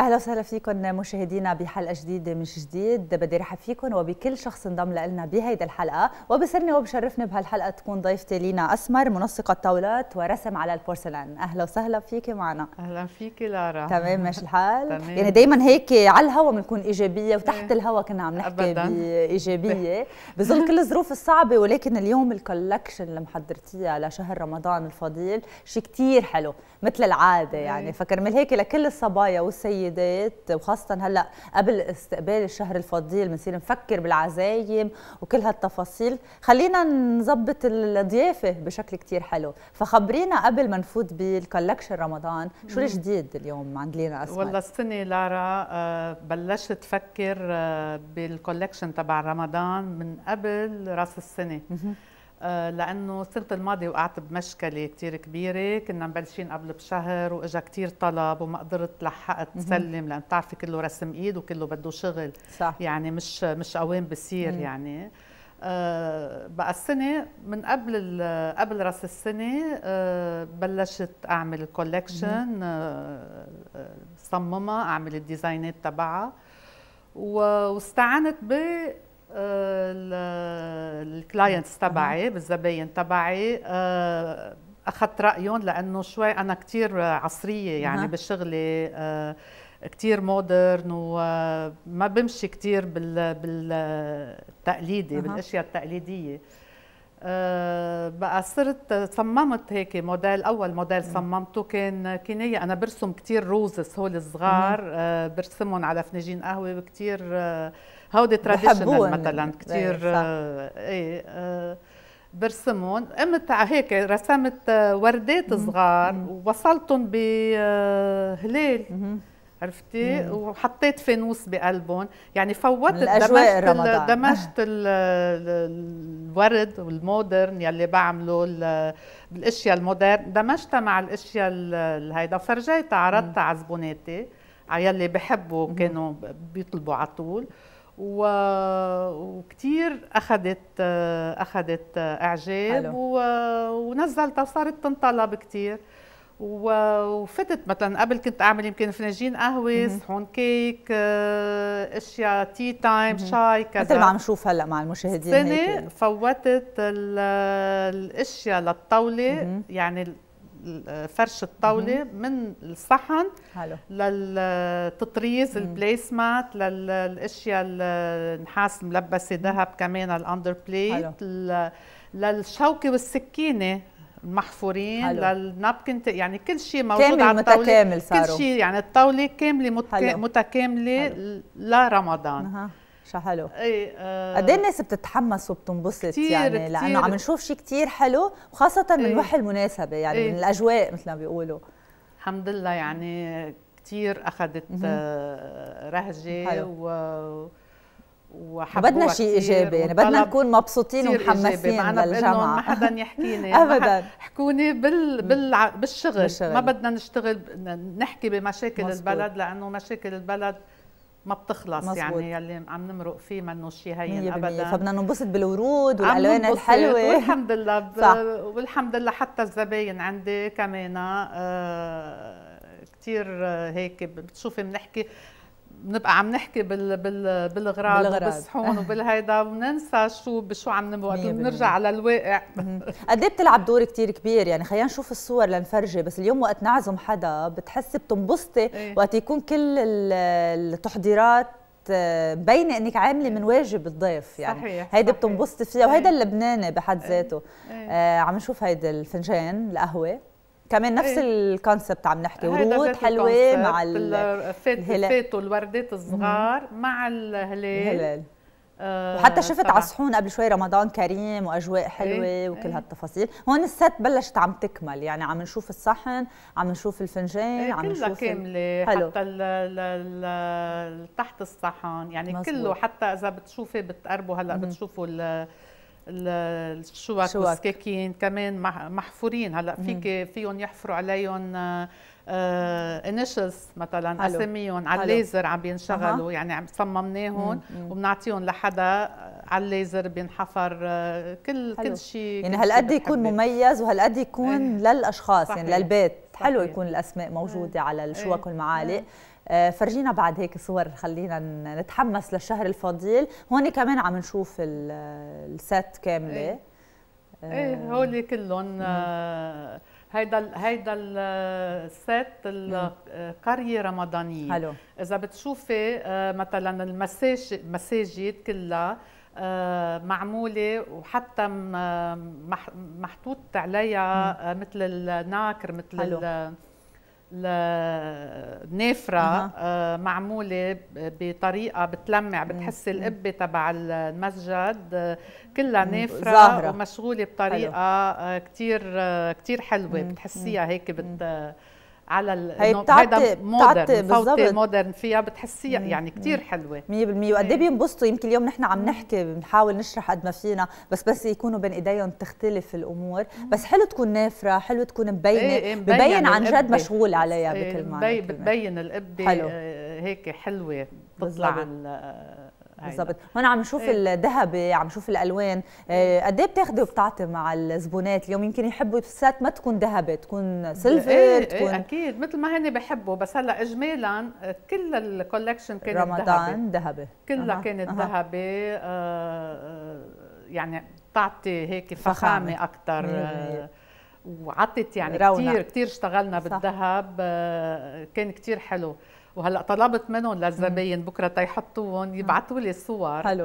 اهلا وسهلا فيكم مشاهدينا بحلقه جديده من جديد بدي رحب فيكم وبكل شخص انضم لنا بهيدي الحلقه وبسرني وبشرفني بهالحلقه تكون ضيفتي لينا اسمر منسقه طاولات ورسم على البورسلان اهلا وسهلا فيكي معنا اهلا فيكي لارا تمام ماشي الحال تمام. يعني دائما هيك على الهوا بنكون ايجابيه وتحت إيه. الهوا كنا عم نحكي بايجابيه بظل كل الظروف الصعبه ولكن اليوم الكولكشن اللي محضرتيها لشهر رمضان الفضيل شيء كثير حلو مثل العاده يعني إيه. فكرمال هيك لكل الصبايا والسيدات السيدات وخاصه هلا قبل استقبال الشهر الفضيل بنصير نفكر بالعزايم وكل هالتفاصيل خلينا نظبط الضيافه بشكل كتير حلو فخبرينا قبل ما نفوت بالكولكشن رمضان شو الجديد اليوم عند لينا أسمر؟ والله السنه لارا آه، بلشت فكر آه، بالكولكشن تبع رمضان من قبل راس السنه آه، لانه السنه الماضيه وقعت بمشكله كثير كبيره كنا مبلشين قبل بشهر واجا كثير طلب وما قدرت لحقت سلم لان بتعرفي كله رسم ايد وكله بده شغل صح. يعني مش مش قوام بصير يعني أه بقى السنه من قبل قبل راس السنه أه بلشت اعمل الكولكشن أه صممها اعمل الديزاينات تبعها واستعنت ب الكلاينتس تبعي بالزباين تبعي آه، اخذت رايهم لانه شوي انا كثير عصريه يعني بشغلي كثير مودرن وما بمشي كثير بالتقليدي بالاشياء التقليديه آه، بقى صرت صممت هيك موديل اول موديل صممته كان كنايه انا برسم كثير روزز هول الصغار آه، برسمهم على فناجين قهوه وكثير آه، هودي تراديشنال يعني. مثلا كثير ايه, إيه، برسمهم قمت هيك رسمت وردات صغار ووصلتهم بهلال عرفتي مم. وحطيت فانوس بقلبهم يعني فوتت دمجت دمجت الورد والمودرن يلي بعمله بالاشياء المودرن دمجتها مع الاشياء هيدا فرجيتها عرضتها على زبوناتي يلي بحبوا كانوا بيطلبوا على طول و... وكثير اخذت اخذت اعجاب و... ونزلتها وصارت تنطلب كثير وفتت مثلا قبل كنت اعمل يمكن فناجين قهوه صحون كيك آه، اشياء تي تايم شاي كذا مثل ما عم نشوف هلا مع المشاهدين سنه يعني. فوتت الاشياء للطاوله يعني فرش الطاوله من الصحن حلو. للتطريز مات للاشياء النحاس الملبسه ذهب كمان الاندر بليت للشوكه والسكينه محفورين للنابكن يعني كل شيء موجود على الطاوله متكامل صاروا. كل شيء يعني الطاوله كامله متك... متكامله حلو. لرمضان اها شو حلو ايه آه قد إيه الناس بتتحمس وبتنبسط يعني كتير لانه عم نشوف شيء كثير حلو وخاصه من ايه وحي المناسبه يعني ايه من الاجواء مثل ما بيقولوا الحمد لله يعني كثير اخذت آه، رهجه و وبدنا شيء ايجابي يعني بدنا نكون مبسوطين ومحمسين للجامعه ما حدا يحكيني ابدا حكوني بال... بال... بالشغل. بالشغل ما بدنا نشتغل نحكي بمشاكل مزبوط. البلد لانه مشاكل البلد ما بتخلص مزبوط. يعني يلي عم نمرق فيه منه شيء هين ابدا فبدنا ننبسط بالورود والالوان الحلوه والحمد لله ب... صح. والحمد لله حتى الزباين عندي كمان آه كثير هيك بتشوفي بنحكي بنبقى عم نحكي بال بال بالغراض, بالغراض. وبالصحون وبالهيدا وبننسى شو بشو عم نبقى بنرجع على الواقع قد ايه بتلعب دور كثير كبير يعني خلينا نشوف الصور لنفرجي بس اليوم وقت نعزم حدا بتحسي بتنبسطي ايه؟ وقت يكون كل التحضيرات مبينه آه، انك عامله من إيه. واجب الضيف يعني صحيح هيدي بتنبسطي فيها وهيدا إيه. اللبناني بحد إيه. ذاته آه عم نشوف هيدا الفنجان القهوه كمان نفس إيه؟ الكونسبت عم نحكي ورود حلوه مع الفات والوردات الصغار مع الهلال, الهلال. آه، وحتى شفت على الصحون قبل شوي رمضان كريم واجواء إيه، حلوه ايه وكل ايه هالتفاصيل هون الست بلشت عم تكمل يعني عم نشوف الصحن عم نشوف الفنجان ايه عم نشوف كامله حلو. حتى الـ الـ الـ تحت الصحن يعني مزبوط. كله حتى اذا بتشوفي بتقربوا هلا بتشوفوا الشوك والسكاكين كمان محفورين هلا فيك فيهم يحفروا عليهم انيشلز آه، آه، مثلا اساميهم على الليزر عم بينشغلوا أه. يعني عم صممناهم وبنعطيهم لحدا آه، على الليزر بينحفر كل حلو. كل شيء يعني هالقد يكون مميز وهالقد يكون ايه. للاشخاص يعني صحيح. يعني للبيت صحيح. حلو يكون الاسماء موجوده ايه. على الشوك ايه. والمعالق ايه. آه، فرجينا بعد هيك صور خلينا نتحمس للشهر الفضيل هون كمان عم نشوف الست كامله ايه, آه، ايه هول كلهم آه، هيدا هيدا الست القريه رمضانيه حلو. اذا بتشوفي مثلا المساجد كلها معموله وحتى محطوط عليها مثل الناكر مثل حلو. النافرة أه. معمولة بطريقة بتلمع بتحس القبة تبع المسجد آه، كلها نافرة زهرة. ومشغولة بطريقة آه، كتير آه، كتير حلوة بتحسيها هيك بت على هي بتعطي مودرن فوتة مودرن فيها بتحسيها يعني كثير حلوه 100% وقد إيه, ايه بينبسطوا يمكن اليوم نحن عم نحكي بنحاول نشرح قد ما فينا بس بس يكونوا بين ايديهم تختلف الامور بس حلو تكون نافره حلو تكون مبينه ايه ايه ببين عن جد مشغول عليها إيه، بكل معنى بتبين القبه آه، هيك حلوه بتطلع بالضبط هون عم نشوف إيه. الذهبي عم نشوف الالوان إيه. آه، قد ايه بتاخذي وبتعطي مع الزبونات اليوم يمكن يحبوا السات ما تكون ذهبي تكون سيلفر إيه،, إيه تكون إيه اكيد مثل ما هن بحبوا بس هلا اجمالا كل الكولكشن كانت رمضان ذهبي كلها أه. كانت ذهبي أه. آه يعني بتعطي هيك فخامه, فخامة اكثر إيه، آه، وعطت يعني كثير كثير اشتغلنا بالذهب آه، كان كثير حلو وهلا طلبت منهم للزباين بكره تيحطوهم يبعثوا لي صور حلو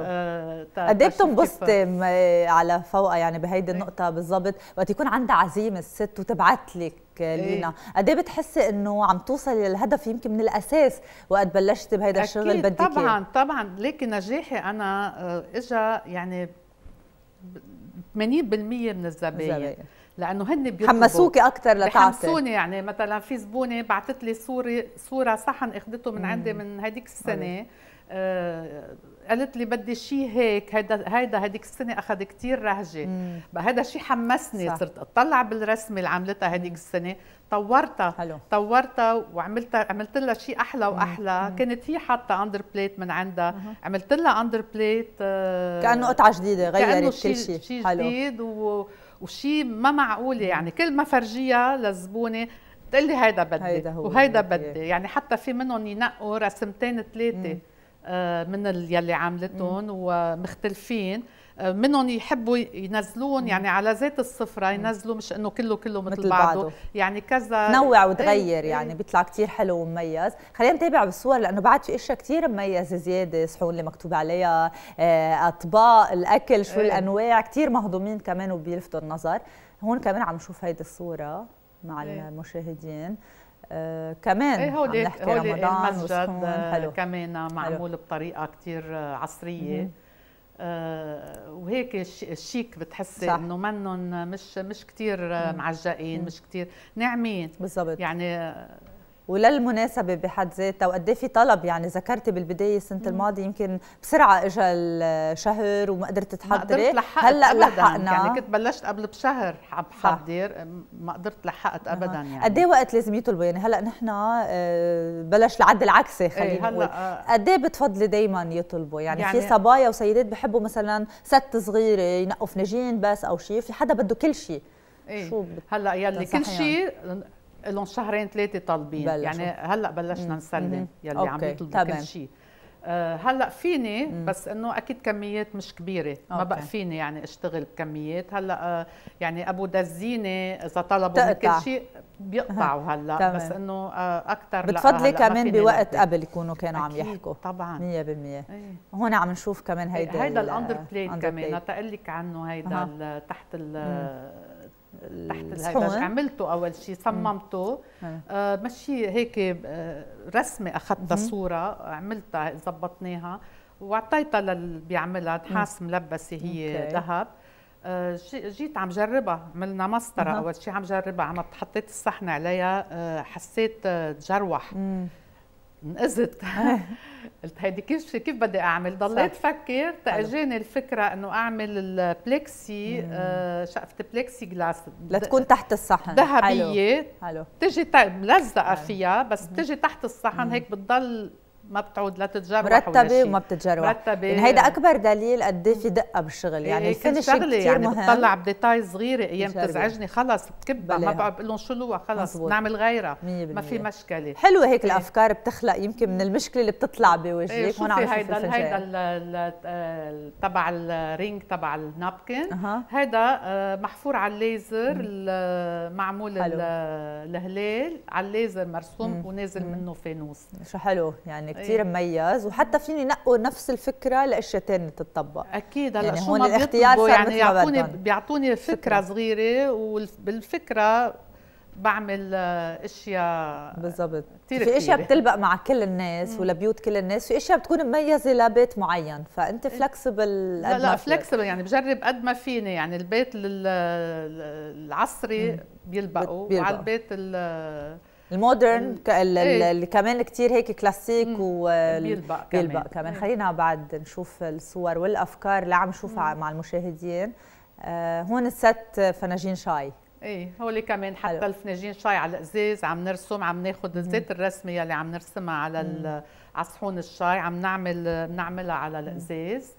قد ايه بتنبسطي على فوقها يعني بهيدي إيه. النقطه بالضبط وقت يكون عندها عزيمه الست وتبعت لك آه، إيه. لينا قد ايه بتحسي انه عم توصلي للهدف يمكن من الاساس وقت بلشتي بهيدا الشغل بدك طبعا طبعا لكن نجاحي انا آه، اجى يعني 80% من الزباين لانه هن بيطلبوا حمسوكي اكثر لتعطي حمسوني يعني مثلا في زبونه بعثت لي صوره صوره صحن اخذته من عندي من هديك السنه آه قالت لي بدي شيء هيك هيدا هيدا هديك السنه اخذ كثير رهجه هذا شيء حمسني صح. صرت اطلع بالرسمه اللي عملتها هديك السنه طورتها حلو. طورتها وعملتها عملت لها شيء احلى واحلى مم. كانت هي حاطه اندر بليت من عندها مم. عملت لها اندر بليت آه كانه قطعه جديده غيرت كل شيء شيء جديد و وشي ما معقول يعني كل ما فرجيها للزبونه تقول لي هيدا بدي هيدا هو وهيدا بدي يعني, يعني حتى في منهم ينقوا رسمتين ثلاثه آه، من يلي عملتهم ومختلفين آه، منهم يحبوا ينزلون يعني على زيت الصفرة ينزلوا مش انه كله كله مثل, مثل بعضه. بعضه يعني كذا نوع إيه، وتغير ايه يعني بيطلع كثير حلو ومميز خلينا نتابع بالصور لانه بعد في اشياء كثير مميزة زيادة صحون اللي مكتوب عليها آه، اطباق الاكل شو ايه الانواع كثير مهضومين كمان وبيلفتوا النظر هون كمان عم نشوف هيدي الصورة مع ايه المشاهدين آه كمان ايه هودي إيه، هودي إيه، رمضان المسجد حلو. آه، كمان معمول حلو. بطريقه كثير عصريه مم. آه، وهيك الشيك بتحسي انه منهم مش مش كثير معجقين مش كثير ناعمين بالضبط يعني وللمناسبه بحد ذاتها وقد إيه في طلب يعني ذكرتي بالبدايه السنه الماضيه يمكن بسرعه اجى الشهر وما قدرت تحضري ما قدرت هلا لحقنا يعني كنت بلشت قبل بشهر عم بحضر ما قدرت لحقت ابدا يعني قد ايه وقت لازم يطلبوا يعني هلا نحن آه، بلش العد العكسي إيه، خلينا نقول آه. قد ايه بتفضلي دائما يطلبوا يعني, يعني في صبايا وسيدات بحبوا مثلا ست صغيره ينقوا فنجين بس او شيء في حدا بده كل شيء إيه؟ شو هلا يلي كل شيء يعني. لهم شهرين ثلاثه طالبين بلشوا. يعني هلا بلشنا نسلم يلي أوكي. عم يطلبوا كل شيء آه، هلا فيني مم. بس انه اكيد كميات مش كبيره أوكي. ما بقى فيني يعني اشتغل بكميات هلا آه، يعني ابو دزينه اذا طلبوا من كل شيء بيقطعوا هلا تمام. بس انه آه، اكثر بتفضلي كمان بوقت قبل يكونوا كانوا أكيد. عم يحكوا طبعا 100% إيه. هون عم نشوف كمان إيه، هيدا هيدا الاندر بليت كمان تقلك عنه هيدا تحت ال تحت الهيدا عملته اول شيء صممته آه مشي هيك آه، رسمه اخذتها صوره عملتها زبطناها واعطيتها للي بيعملها نحاس ملبسه هي ذهب آه جيت عم جربها عملنا مسطره اول شيء عم جربها عم حطيت الصحن عليها آه حسيت آه، تجروح انقذت قلت هيدي كيف كيف بدي اعمل ضليت فكر تاجاني الفكره انه اعمل البلكسي آه شقفه بلكسي جلاس لتكون تحت الصحن ذهبيه حلو. حلو. تجي ملزقه فيها بس بتجي تحت الصحن هيك بتضل ما بتعود لا تتجرب مرتبه وما بتتجرب مرتبه يعني هيدا اكبر دليل قد ايه في دقه بالشغل إيه، يعني إيه كل شغله يعني مهم. بتطلع بديتاي صغيره ايام بتزعجني خلص بكبها ما بقعد بقول لهم شو خلص مزبوط. نعمل غيرها ما في مشكله حلوه هيك إيه. الافكار بتخلق يمكن من المشكله اللي بتطلع بوجهك إيه هون عم هيدا هيدا تبع الرينج تبع النابكن هيدا آه، محفور على الليزر معمول الهلال على الليزر مرسوم ونازل منه فانوس شو حلو يعني كثير إيه. مميز وحتى فيني نقوا نفس الفكره لاشياء ثانيه تتطبق اكيد هلا يعني هون الاختيار يعني يعطوني بيعطوني فكرة, فكره صغيره وبالفكره بعمل آه، اشياء بالضبط في اشياء بتلبق مع كل الناس ولبيوت كل الناس في اشياء بتكون مميزه لبيت معين فانت فلكسبل إيه. لا لا فلكسبل يعني بجرب قد ما فيني يعني البيت العصري بيلبقوا, بيلبقوا. وعلى البيت المودرن اللي إيه. كمان كثير هيك كلاسيك وبيلبق كمان, كمان. كمان. خلينا بعد نشوف الصور والافكار اللي عم نشوفها مع المشاهدين آه، هون الست فناجين شاي ايه هولي كمان حتى الفناجين شاي على الازاز عم نرسم عم ناخذ الزيت الرسمه يلي عم نرسمها على على صحون الشاي عم نعمل بنعملها على الازاز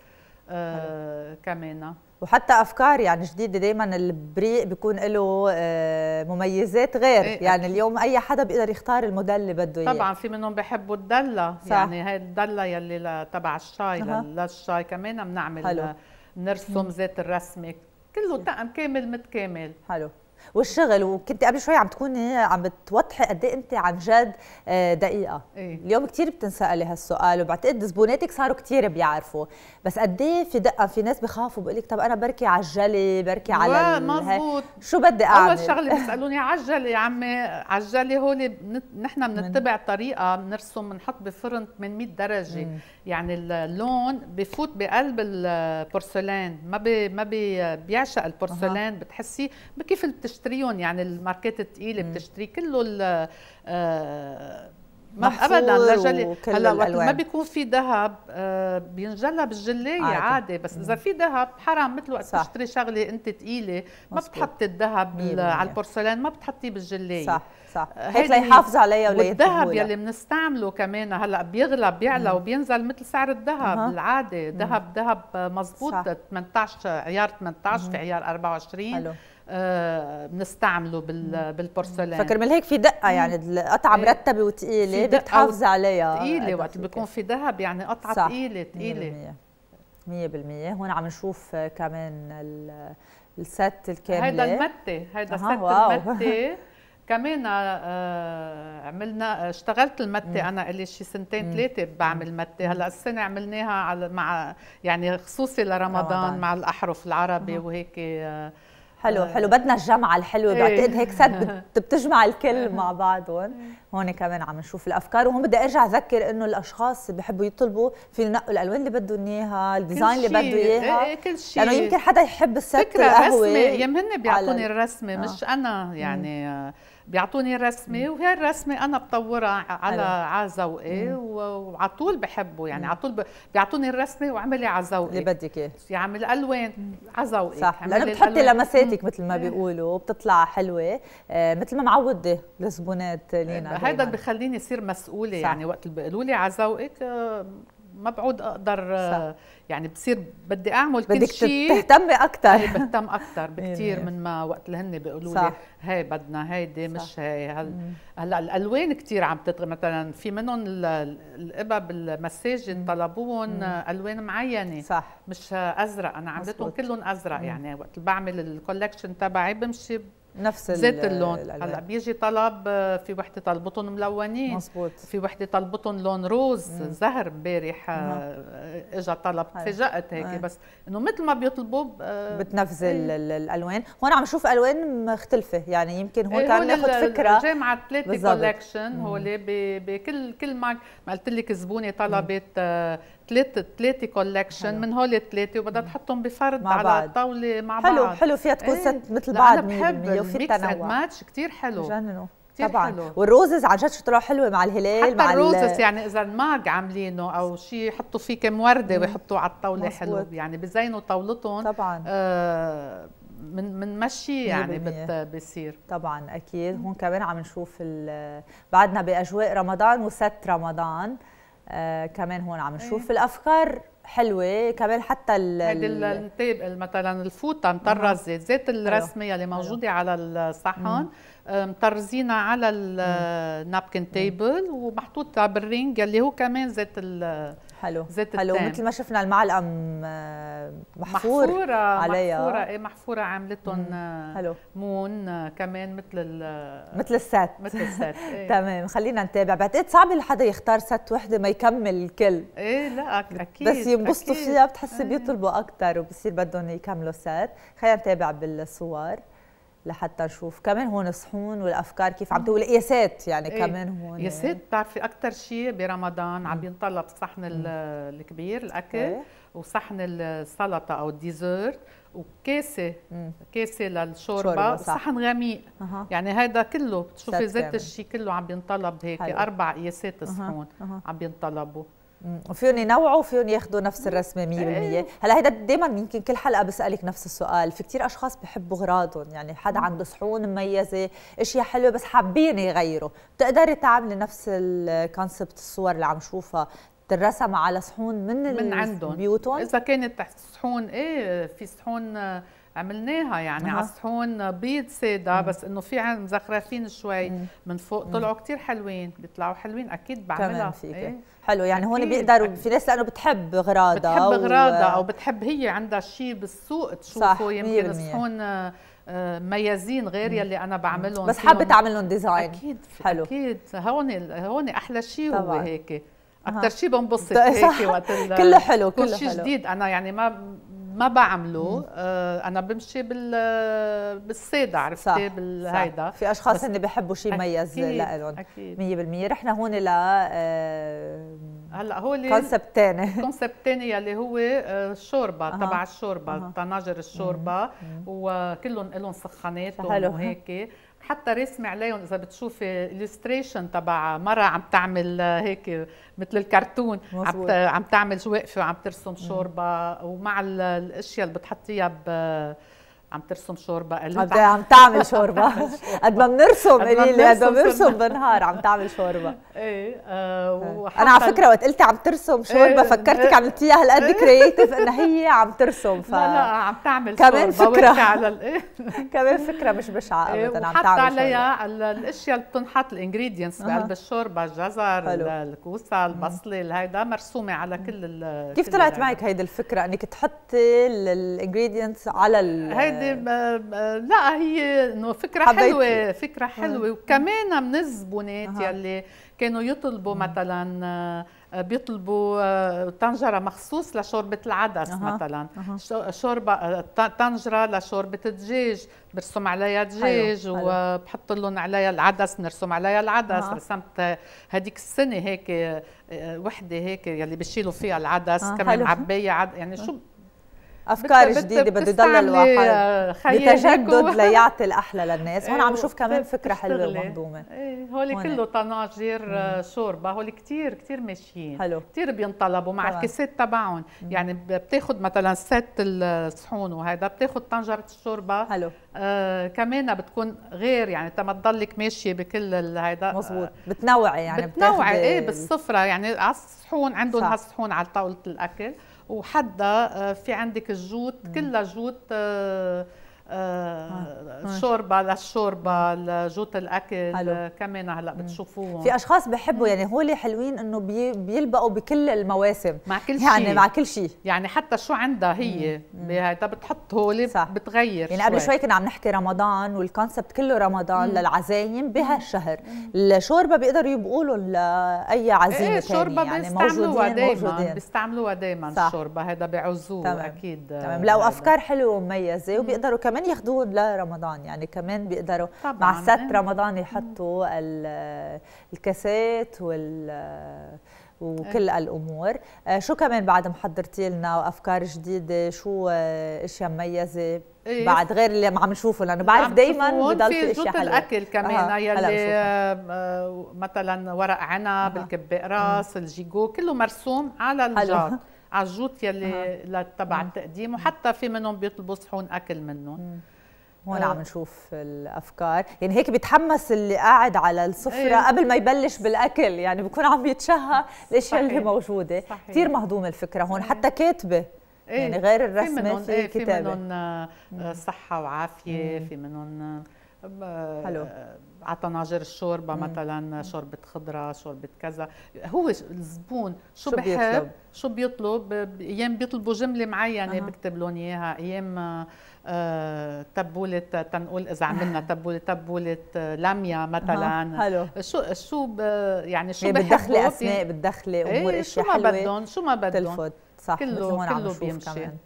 آه كمان وحتى افكار يعني جديده دائما البريق بيكون له آه، مميزات غير إيه يعني أكيد. اليوم اي حدا بيقدر يختار الموديل اللي بده اياه طبعا في منهم بيحبوا الدله صح. يعني هاي الدله يلي تبع الشاي أه. للشاي كمان بنعمل بنرسم آه، ذات الرسمه كله طقم كامل متكامل حلو والشغل وكنت قبل شوي عم تكوني عم بتوضحي قد ايه انت عن جد آه، دقيقه إيه؟ اليوم كثير بتنسالي هالسؤال وبعتقد زبوناتك صاروا كثير بيعرفوا بس قد ايه في دقه في ناس بخافوا بقول لك طب انا بركي على بركي على مزبوط شو بدي اعمل اول شغله بيسالوني على يا عمي على الجلي هول نحن بنتبع طريقه بنرسم بنحط بفرن 800 درجه مم. يعني اللون بفوت بقلب البورسلان ما بي ما بي بيعشق البورسلان أه. بتحسي كيف بتشتريهم يعني الماركات الثقيله بتشتري كله آه، ما ابدا لجلي هلا وقت ما بيكون في ذهب آه، بينجلى بالجلايه عادي. عادي بس اذا في ذهب حرام مثل وقت تشتري شغله انت ثقيله ما بتحطي الذهب على البورسلان ما بتحطيه بالجلايه صح صح آه، هيك ليحافظ عليها ولا والذهب يلي بنستعمله كمان هلا بيغلى بيعلى وبينزل مثل سعر الذهب العادي ذهب ذهب مضبوط 18 عيار 18 مم. في عيار 24 حلو. آه، بنستعمله بالبورسلان فكرمال هيك في دقه يعني القطعه إيه. مرتبه وثقيله بتحافظ عليها ثقيله وقت بيكون في ذهب يعني قطعه ثقيله ثقيله 100% هون عم نشوف كمان الست الكامله هيدا المته هيدا آه ست المته كمان عملنا اشتغلت المتة انا لي شي سنتين ثلاثه بعمل متة هلا السنه عملناها على مع يعني خصوصي لرمضان رمضان. مع الاحرف العربي وهيك آه، حلو آه. حلو بدنا الجمعه الحلوه إيه. بعتقد هيك سد بتجمع الكل مع بعضهم إيه. هون كمان عم نشوف الافكار وهون بدي ارجع اذكر انه الاشخاص بحبوا يطلبوا في ينقوا الالوان اللي بدهم اياها الديزاين اللي بدهم إيه، اياها كل شيء لانه يمكن حدا يحب الست فكره رسمه يم هن بيعطوني الرسمه مش آه. انا يعني بيعطوني رسمه وهي الرسمه انا بطورها على على ذوقي وعلى طول بحبه يعني على طول بيعطوني الرسمه واعملي على ذوقي اللي بدك اياه يعمل الالوان على ذوقي صح لانه بتحطي لمساتك مثل ما بيقولوا وبتطلع حلوه آه، مثل ما معوده الزبونات لينا هيدا بخليني أصير مسؤوله صح. يعني وقت اللي بيقولوا لي على ذوقك آه، ما بعود اقدر صح. يعني بصير بدي اعمل كل شيء بدك تهتمي اكثر إيه، بهتم اكثر بكثير يعني. من ما وقت اللي هن بيقولوا لي هي بدنا هيدي مش هي هل هلا الالوان كثير عم تطغى مثلا في منهم الابب المساجن طلبوهم الوان معينه صح مش ازرق انا عملتهم كلهم ازرق يعني وقت بعمل الكولكشن تبعي بمشي نفس زيت اللون هلا بيجي طلب آه، في وحده طلبتهم ملونين مزبوط. في وحده طلبتهم لون روز مم. زهر امبارح اجى آه، طلب تفاجات هيك مم. بس انه مثل ما بيطلبوا آه، بتنفذ إيه. الالوان هون عم نشوف الوان مختلفه يعني يمكن هون إيه، كان ناخذ فكره جامعه ثلاثه كولكشن هو بكل كل ما قلت لك زبونه طلبت مم. ثلاثة ثلاثة كولكشن من هول الثلاثة وبدها تحطهم بفرد مع على الطاولة مع بعض حلو حلو فيها تكون ايه؟ ست مثل بعض أنا بحب وفي تنوع ماتش كثير حلو بجننوا طبعا حلو. والروزز عن جد طلعوا حلوه مع الهلال حتى مع الروزز يعني اذا الماج عاملينه او شيء يحطوا فيه كم ورده ويحطوه على الطاوله حلو يعني بزينوا طاولتهم طبعا آه من من مشي يعني بت بصير طبعا اكيد هون كمان عم نشوف بعدنا باجواء رمضان وست رمضان آه كمان هون عم نشوف أيه. الافكار حلوه كمان حتى ال مثلا الفوطه مطرزه زيت الرسمه أيوة. يلي أيوة. موجوده على الصحن مطرزينها على النابكن تيبل ومحطوطه بالرينج يلي هو كمان زيت ال حلو زيت حلو التام. مثل ما شفنا المعلقه محفور محفوره عليها محفوره ايه محفوره عاملتهم آه، حلو مون آه، كمان مثل ال آه، مثل الست مثل الست إيه. تمام خلينا نتابع بعتقد صعب لحدا يختار ست وحده ما يكمل الكل ايه لا اكيد بس ينبسطوا فيها بتحسي إيه. بيطلبوا اكثر وبصير بدهم يكملوا ست خلينا نتابع بالصور لحتى نشوف كمان هون صحون والافكار كيف عم آه. تقول قياسات يعني ايه كمان هون قياسات بتعرفي اكثر شيء برمضان عم بينطلب صحن الكبير الاكل ايه وصحن السلطه او الديزرت وكاسه كاسه للشوربه وصحن غميق أه. يعني هيدا كله بتشوفي ذات الشيء كله عم بينطلب هيك اربع قياسات صحون أه. أه. عم بينطلبوا وفيهم ينوعوا وفيهم ياخذوا نفس الرسمه 100% إيه. هلا هيدا دائما يمكن كل حلقه بسالك نفس السؤال في كثير اشخاص بحبوا اغراضهم يعني حدا عنده صحون مميزه اشياء حلوه بس حابين يغيروا بتقدري تعملي نفس الكونسبت الصور اللي عم شوفها تنرسم على صحون من من عندهم بيوتهم اذا كانت صحون ايه في صحون عملناها يعني أه. على صحون بيض ساده بس انه في مزخرفين شوي مم. من فوق طلعوا كثير حلوين بيطلعوا حلوين اكيد بعملها فيك. إيه؟ حلو يعني أكيد. هون بيقدروا في ناس لانه بتحب غراضه بتحب غراضه و... او بتحب هي عندها شيء بالسوق تشوفه يمكن صحون آه، ميازين غير يلي انا بعملهم بس حابه تعمل لهم ديزاين اكيد حلو اكيد هون هون احلى شيء هو هيك اكثر شيء بنبسط هيك وقت كله حلو كله كل شيء جديد انا يعني ما ما بعمله آه انا بمشي بال آه، بالساده عرفتي بالهيدا في اشخاص هن بحبوا شيء مميز لهم 100% رحنا هون ل آه، هلا هو اللي كونسبت ثاني كونسبت ثاني يلي هو آه، الشوربه أه. تبع الشوربه أه. طناجر الشوربه وكلهم لهم سخانات وهيك حتى رسمي عليهم اذا بتشوفي الستريشن تبع مره عم تعمل هيك مثل الكرتون عم عم تعمل واقفه وعم ترسم شوربه ومع الاشياء اللي بتحطيها عم ترسم شوربه قلت عم تعمل شوربه قد ما بنرسم لي قد ما بنرسم بالنهار عم تعمل شوربه ايه, آه، إيه. انا على فكره وقت قلتي عم ترسم شوربه إيه. فكرتك عملتيها هالقد كرييتيف إيه. انه هي عم ترسم ف لا, لا عم تعمل كمان فكره على كمان فكره مش بشعه ابدا عم تعمل عليها الاشياء اللي بتنحط الانجريدينتس بقلب الشوربه الجزر الكوسه البصله هيدا مرسومه على كل كيف طلعت معك هيدي الفكره انك تحطي الانجريدينتس على يعني لا هي انه فكره حبيتي. حلوه فكره آه. حلوه وكمان من الزبونات يلي كانوا يطلبوا مثلا آه، بيطلبوا آه، طنجرة مخصوص لشوربة العدس أه. مثلا أه. شوربة طنجرة لشوربة الدجاج برسم عليها دجاج وبحط لهم عليها العدس نرسم عليها العدس أه. رسمت هديك السنة هيك وحدة هيك يلي بشيلوا فيها العدس أه. كمان عبايه عد... يعني شو افكار بت جديده بده يضل الواحد آه، بتجدد ليعطي الاحلى للناس هون عم نشوف إيه، كمان فكره حلوه المنظومه ايه هول كله طناجر آه، شوربه هول كثير كثير ماشيين حلو كثير بينطلبوا مع الكيسات تبعهم يعني بتاخذ مثلا ست الصحون وهذا بتاخذ طنجره الشوربه حلو آه كمان بتكون غير يعني تما تضلك ماشيه بكل هيدا آه، مزبوط بتنوعي يعني بتنوعي ايه بالسفره يعني على الصحون عندهم هالصحون على طاوله الاكل وحدا آه، في عندك الجوت كلها جوت آه، آه، الشوربه للشوربه لجوت الاكل حلو. كمان هلا بتشوفوهم في اشخاص بحبوا يعني اللي حلوين انه بي بيلبقوا بكل المواسم مع كل شيء يعني مع كل شيء يعني حتى شو عندها هي بهيدا بتحط هولي صح. بتغير يعني قبل شوي كنا عم نحكي رمضان والكونسبت كله رمضان مم. للعزايم بهالشهر الشوربه بيقدروا يبقوا له لاي عزيمه ايه الشوربه يعني بيستعملوها دائما بيستعملوها دائما الشوربه هذا بيعزوه اكيد تمام لو افكار حلوه ومميزه وبيقدروا كمان كمان ياخذوه لرمضان يعني كمان بيقدروا طبعاً. مع ست آه. رمضان يحطوا الكاسات وال وكل آه. الامور آه شو كمان بعد محضرتي لنا افكار جديده شو آه، اشياء مميزه إيه؟ بعد غير اللي عم نشوفه لانه بعرف دايما بضل في اشياء حلوه الاكل كمان آه. يلي مثلا ورق عنب آه. الكبه راس الجيجو كله مرسوم على الجار على الجوت يلي تبع التقديم وحتى في منهم بيطلبوا صحون اكل منهم هون آه. عم نشوف الافكار يعني هيك بيتحمس اللي قاعد على السفره أيه. قبل ما يبلش بالاكل يعني بكون عم يتشهى الاشياء اللي موجوده كثير مهضومه الفكره هون حتى كاتبه أيه. يعني غير الرسمه في, منهم في ايه كتابه آه، في منهم صحه آه، وعافيه في منهم حلو على طناجر الشوربه مم. مثلا شوربه خضره شوربه كذا هو الزبون شو, شو بحب بيطلب؟ شو بيطلب ايام بيطلبوا جمله معينه أه. بكتب لهم اياها ايام آه تبوله تنقول اذا عملنا تبوله تبوله آه، لاميا مثلا حلو شو شو يعني شو بتدخلي اسماء بتدخلي امور ايه شو ما بدهم شو ما بدهم صح كله كله بيمشي كمان.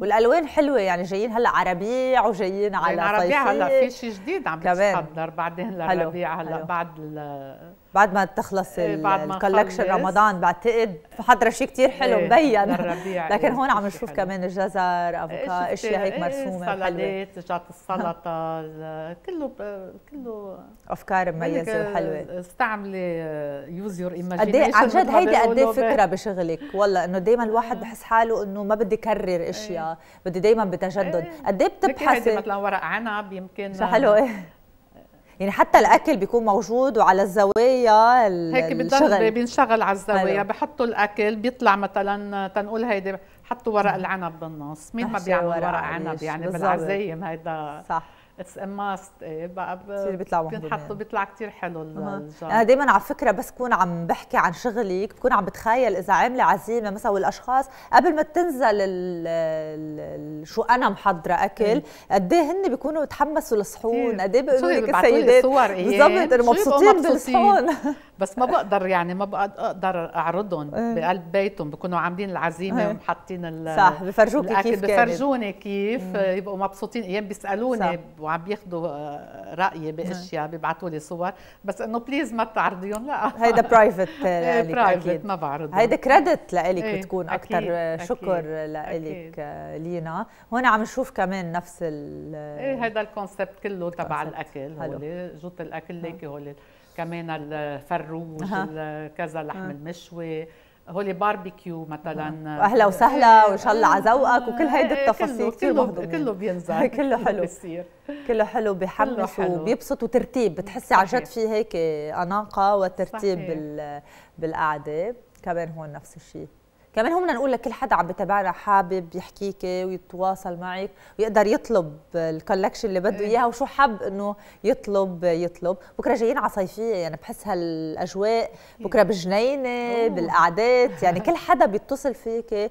والالوان حلوه يعني جايين هلا على ربيع وجايين على صيف هلا في شيء جديد عم بتحضر بعدين للربيع هلا بعد بعد ما تخلص إيه، الكولكشن رمضان بعتقد فحضره شيء كثير حلو إيه، مبين لكن هون عم نشوف كمان الجزر افوكا اشياء هيك مرسومه حلوه جات السلطه كله كله افكار مميزه وحلوه استعملي يوز يور ايماجينيشن عن جد هيدي قد ايه فكره بشغلك والله انه دائما الواحد إيه. بحس حاله انه ما بدي كرر اشياء بدي دائما بتجدد قد ايه بتبحثي مثلا ورق عنب يمكن حلو ايه يعني حتى الاكل بيكون موجود وعلى الزوايا هيك بتضل بينشغل على الزوايا بحطوا الاكل بيطلع مثلا تنقول هيدي حطوا ورق العنب بالنص مين ما بيعمل ورق عنب يعني بالعزايم هيدا صح اتس ا ماست بقى كثير بيطلع كثير حلو الجار انا دائما على فكره بس كون عم بحكي عن شغلي بكون عم بتخيل اذا عامله عزيمه مثلا والاشخاص قبل ما تنزل ال الـ شو انا محضره اكل إيه. قد ايه هن بيكونوا متحمسوا للصحون قد ايه بيقولوا لك السيدات إيه. بالضبط انه مبسوطين بالصحون بس ما بقدر يعني ما بقدر اعرضهم إيه. بقلب بيتهم بكونوا عاملين العزيمه إيه. ومحطين صح بفرجوك كيف بفرجوني كيف إيه. يبقوا مبسوطين ايام بيسالوني وعم بياخذوا آه، رايي باشياء بيبعثوا لي صور بس انه بليز ما تعرضيهم لا هيدا برايفت برايفت ما بعرض هيدا كريدت لإلك بتكون اكثر شكر لإلك آه، لينا هون عم نشوف كمان نفس ال ايه هيدا الكونسبت كله تبع الاكل هول جوت الاكل ليكي هول كمان الفروج كذا لحم أه. المشوي هولي باربيكيو مثلا اهلا وسهلا إيه، وان شاء الله على ذوقك وكل هيدي إيه، التفاصيل كله كله, كله بينزل كله حلو بيصير كله حلو بحمس وبيبسط وترتيب بتحسي عن جد في هيك اناقه وترتيب بالقعده كمان هون نفس الشيء كمان هون نقول لكل حدا عم بتابعنا حابب يحكيك ويتواصل معك ويقدر يطلب الكولكشن اللي بده إيه. اياها وشو حب انه يطلب يطلب بكره جايين على صيفيه يعني بحس هالاجواء بكره إيه. بجنينه بالقعدات يعني كل حدا بيتصل فيك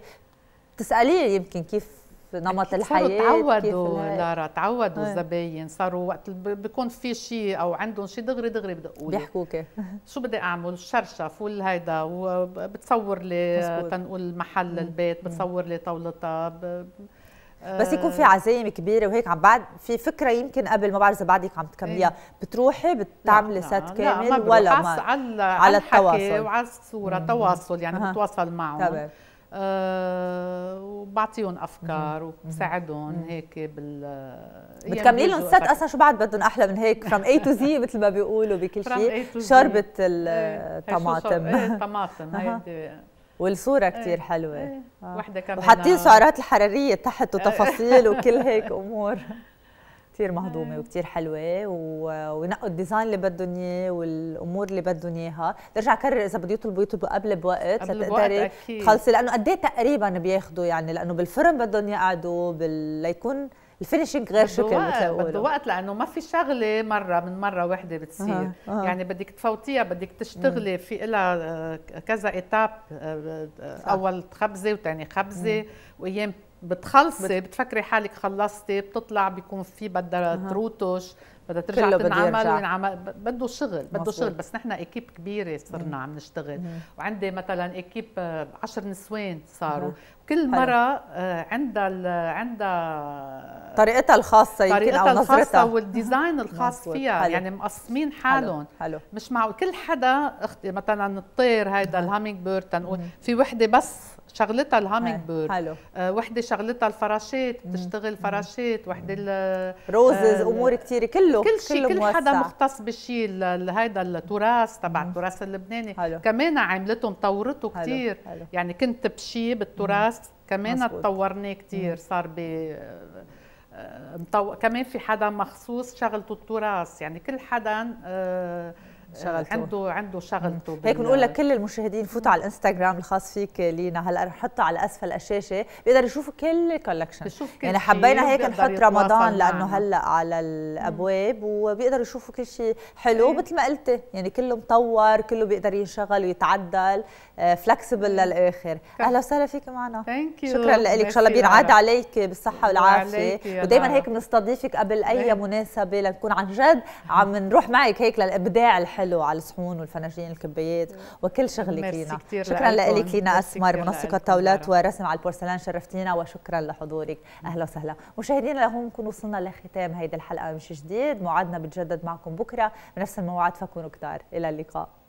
تساليه يمكن كيف نمط الحياه صاروا تعودوا لارا تعودوا الزباين صاروا وقت بكون في شيء او عندهم شيء دغري دغري بدقوا لي بيحكوكي شو بدي اعمل شرشف والهيدا وبتصور لي تنقول محل البيت بتصور لي طاولتها ب... بس يكون في آه. عزايم كبيره وهيك عم بعد في فكره يمكن قبل ما بعرف اذا بعدك عم تكمليها إيه. بتروحي بتعملي ست كامل لا ما ولا ما على على التواصل وعلى الصوره تواصل يعني بتواصل معهم تمام آه، وبعطيهم افكار وبساعدهم هيك بال يعني بتكملي لهم ست اسا شو بعد بدهم احلى من هيك فروم اي تو زي مثل ما بيقولوا بكل شيء شوربه الطماطم إيه. إيه، الطماطم إيه، هيدي والصوره كثير حلوه آه. وحده كمان وحاطين سعرات الحراريه تحت وتفاصيل وكل هيك امور كثير مهضومه وكثير حلوه ونقوا الديزاين اللي بدهم اياه والامور اللي بدهم اياها برجع اكرر اذا بده يطلبوا يطلبوا قبل بوقت قبل لتقدري تخلصي لانه قد ايه تقريبا بياخذوا يعني لانه بالفرن بدهم يقعدوا بال... ليكون الفينشينج غير شكل وقت بده وقت لانه ما في شغله مره من مره واحده بتصير آه. آه. يعني بدك تفوتيها بدك تشتغلي في لها آه، كذا ايتاب آه، آه، اول خبزه وثاني خبزه وايام بتخلصي بتفكري حالك خلصتي بتطلع بيكون في بدها تروتش بدها ترجع تنعمل وينعمل بده شغل بده شغل بس نحن اكيب كبيره صرنا عم نشتغل مم. وعندي مثلا اكيب آه، عشر نسوان صاروا مم. كل مره آه، عندها ال... عندها طريقتها الخاصه يمكن طريقتها او نظرتها الخاصه والديزاين الخاص مم. فيها حلو. يعني مقسمين حالهم حلو. حلو. مش معقول كل حدا اختي مثلا الطير هيدا الهامينج بيرد تنقول في وحده بس شغلتها الهامينج بيرد حلو آه وحده شغلتها الفراشات بتشتغل فراشات وحده روزز آه امور كثيره كله كل شيء كل موسع. حدا مختص بشيء هذا التراث تبع التراث اللبناني حلو. كمان عملته مطورته كثير يعني كنت بشي بالتراث كمان تطورناه كثير صار ب آه، آه، مطو... كمان في حدا مخصوص شغلته التراث يعني كل حدا آه آه، شغلته عنده عنده شغلته هيك بنقول لك كل المشاهدين فوتوا على الانستغرام الخاص فيك لينا هلا رح نحطه على اسفل الشاشه بيقدروا يشوفوا كل الكولكشن يعني حبينا هيك نحط رمضان لانه هلا على الابواب وبيقدروا يشوفوا كل شيء حلو إيه. مثل ما قلتي يعني كله مطور كله بيقدر ينشغل ويتعدل فلكسبل آه، للاخر اهلا وسهلا فيك معنا ثانك يو شكرا لك ان شاء الله بينعاد عليك بالصحه والعافيه ودائما هيك بنستضيفك قبل اي إيه. مناسبه لنكون عن جد عم نروح معك هيك للابداع الحلو الحلو على الصحون والفناجين الكبيات وكل شغلة لينا شكرا لك لينا اسمر منسقه طاولات ورسم على البورسلان شرفتينا وشكرا لحضورك اهلا وسهلا مشاهدينا لهون نكون وصلنا لختام هيدي الحلقه من جديد موعدنا بتجدد معكم بكره بنفس الموعد فكونوا كتار الى اللقاء